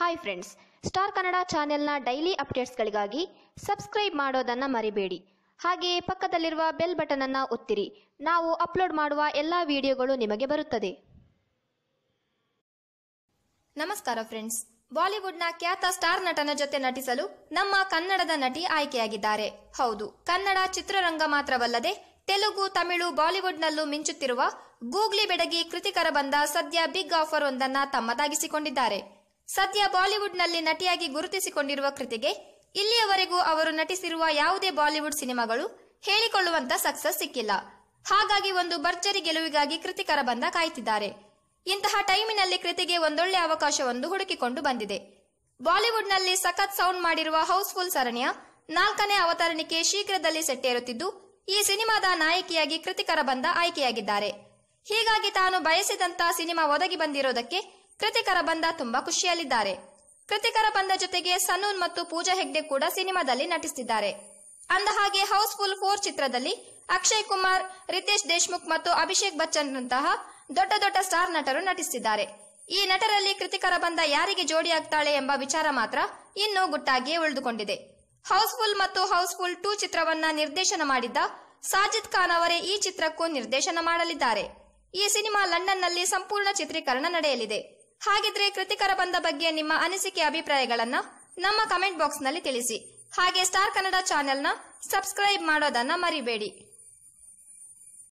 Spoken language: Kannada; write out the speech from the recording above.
ಹಾಯ್ ಫ್ರೆಂಡ್ಸ್ ಸ್ಟಾರ್ ಕನ್ನಡ ಚಾನೆಲ್ನ ಡೈಲಿ ಅಪ್ಡೇಟ್ಸ್ಗಳಿಗಾಗಿ ಸಬ್ಸ್ಕ್ರೈಬ್ ಮಾಡೋದನ್ನು ಮರಿಬೇಡಿ ಹಾಗೆಯೇ ಪಕ್ಕದಲ್ಲಿರುವ ಬೆಲ್ ಬಟನ್ ಒತ್ತಿರಿ ನಾವು ಅಪ್ಲೋಡ್ ಮಾಡುವ ಎಲ್ಲ ವಿಡಿಯೋಗಳು ನಿಮಗೆ ಬರುತ್ತದೆ ನಮಸ್ಕಾರ ಫ್ರೆಂಡ್ಸ್ ಬಾಲಿವುಡ್ನ ಖ್ಯಾತ ಸ್ಟಾರ್ ನಟನ ಜೊತೆ ನಟಿಸಲು ನಮ್ಮ ಕನ್ನಡದ ನಟಿ ಆಯ್ಕೆಯಾಗಿದ್ದಾರೆ ಹೌದು ಕನ್ನಡ ಚಿತ್ರರಂಗ ಮಾತ್ರವಲ್ಲದೆ ತೆಲುಗು ತಮಿಳು ಬಾಲಿವುಡ್ನಲ್ಲೂ ಮಿಂಚುತ್ತಿರುವ ಗೂಗ್ಲಿ ಬೆಡಗಿ ಕೃತಿಕರ ಬಂದ ಸದ್ಯ ಬಿಗ್ ಆಫರ್ ಒಂದನ್ನ ತಮ್ಮದಾಗಿಸಿಕೊಂಡಿದ್ದಾರೆ ಸದ್ಯ ಬಾಲಿವುಡ್ನಲ್ಲಿ ನಟಿಯಾಗಿ ಗುರುತಿಸಿಕೊಂಡಿರುವ ಕೃತಿಗೆ ಇಲ್ಲಿಯವರೆಗೂ ಅವರು ನಟಿಸಿರುವ ಯಾವುದೇ ಬಾಲಿವುಡ್ ಸಿನಿಮಾಗಳು ಹೇಳಿಕೊಳ್ಳುವಂತ ಸಕ್ಸಸ್ ಸಿಕ್ಕಿಲ್ಲ ಹಾಗಾಗಿ ಒಂದು ಭರ್ಜರಿ ಗೆಲುವಿಗಾಗಿ ಕೃತಿಕರ ಬಂದ ಕಾಯ್ತಿದ್ದಾರೆ ಇಂತಹ ಟೈಮಿನಲ್ಲಿ ಕೃತಿಗೆ ಒಂದೊಳ್ಳೆ ಅವಕಾಶವೊಂದು ಹುಡುಕಿಕೊಂಡು ಬಂದಿದೆ ಬಾಲಿವುಡ್ನಲ್ಲಿ ಸಖತ್ ಸೌಂಡ್ ಮಾಡಿರುವ ಹೌಸ್ಫುಲ್ ಸರಣಿಯ ನಾಲ್ಕನೇ ಅವತರಣಿಕೆ ಶೀಘ್ರದಲ್ಲಿ ಸೆಟ್ಟೇರುತ್ತಿದ್ದು ಈ ಸಿನಿಮಾದ ನಾಯಕಿಯಾಗಿ ಕೃತಿಕರ ಬಂದ ಆಯ್ಕೆಯಾಗಿದ್ದಾರೆ ಹೀಗಾಗಿ ತಾನು ಬಯಸಿದಂತ ಸಿನಿಮಾ ಒದಗಿ ಬಂದಿರೋದಕ್ಕೆ ಕೃತಿಕರ ಬಂಧ ತುಂಬಾ ಖುಷಿಯಲ್ಲಿದ್ದಾರೆ ಕೃತಿಕರ ಬಂದ ಜೊತೆಗೆ ಸನೂನ್ ಮತ್ತು ಪೂಜಾ ಹೆಗ್ಡೆ ಕೂಡ ಸಿನಿಮಾದಲ್ಲಿ ನಟಿಸಿದ್ದಾರೆ ಅಂದಹಾಗೆ ಹೌಸ್ಫುಲ್ ಫೋರ್ ಚಿತ್ರದಲ್ಲಿ ಅಕ್ಷಯ್ ಕುಮಾರ್ ರಿತೇಶ್ ದೇಶ್ಮುಖ್ ಮತ್ತು ಅಭಿಷೇಕ್ ಬಚ್ಚನ್ ನಂತಹ ದೊಡ್ಡ ದೊಡ್ಡ ಸ್ಟಾರ್ ನಟರು ನಟಿಸಿದ್ದಾರೆ ಈ ನಟರಲ್ಲಿ ಕೃತಿಕರ ಬಂಧ ಯಾರಿಗೆ ಜೋಡಿಯಾಗ್ತಾಳೆ ಎಂಬ ವಿಚಾರ ಮಾತ್ರ ಇನ್ನೂ ಗುಟ್ಟಾಗಿಯೇ ಉಳಿದುಕೊಂಡಿದೆ ಹೌಸ್ಫುಲ್ ಮತ್ತು ಹೌಸ್ಫುಲ್ ಟೂ ಚಿತ್ರವನ್ನ ನಿರ್ದೇಶನ ಮಾಡಿದ್ದ ಸಾಜಿದ್ ಖಾನ್ ಅವರೇ ಈ ಚಿತ್ರಕ್ಕೂ ನಿರ್ದೇಶನ ಮಾಡಲಿದ್ದಾರೆ ಈ ಸಿನಿಮಾ ಲಂಡನ್ನಲ್ಲಿ ಸಂಪೂರ್ಣ ಚಿತ್ರೀಕರಣ ನಡೆಯಲಿದೆ ಹಾಗಿದ್ರೆ ಕೃತಿಕರ ಬಂದ ಬಗ್ಗೆ ನಿಮ್ಮ ಅನಿಸಿಕೆ ಅಭಿಪ್ರಾಯಗಳನ್ನ ನಮ್ಮ ಕಮೆಂಟ್ ಬಾಕ್ಸ್ ನಲ್ಲಿ ತಿಳಿಸಿ ಹಾಗೆ ಸ್ಟಾರ್ ಕನ್ನಡ ಚಾನೆಲ್ನ ಸಬ್ಸ್ಕ್ರೈಬ್ ಮಾಡೋದನ್ನ ಮರಿಬೇಡಿ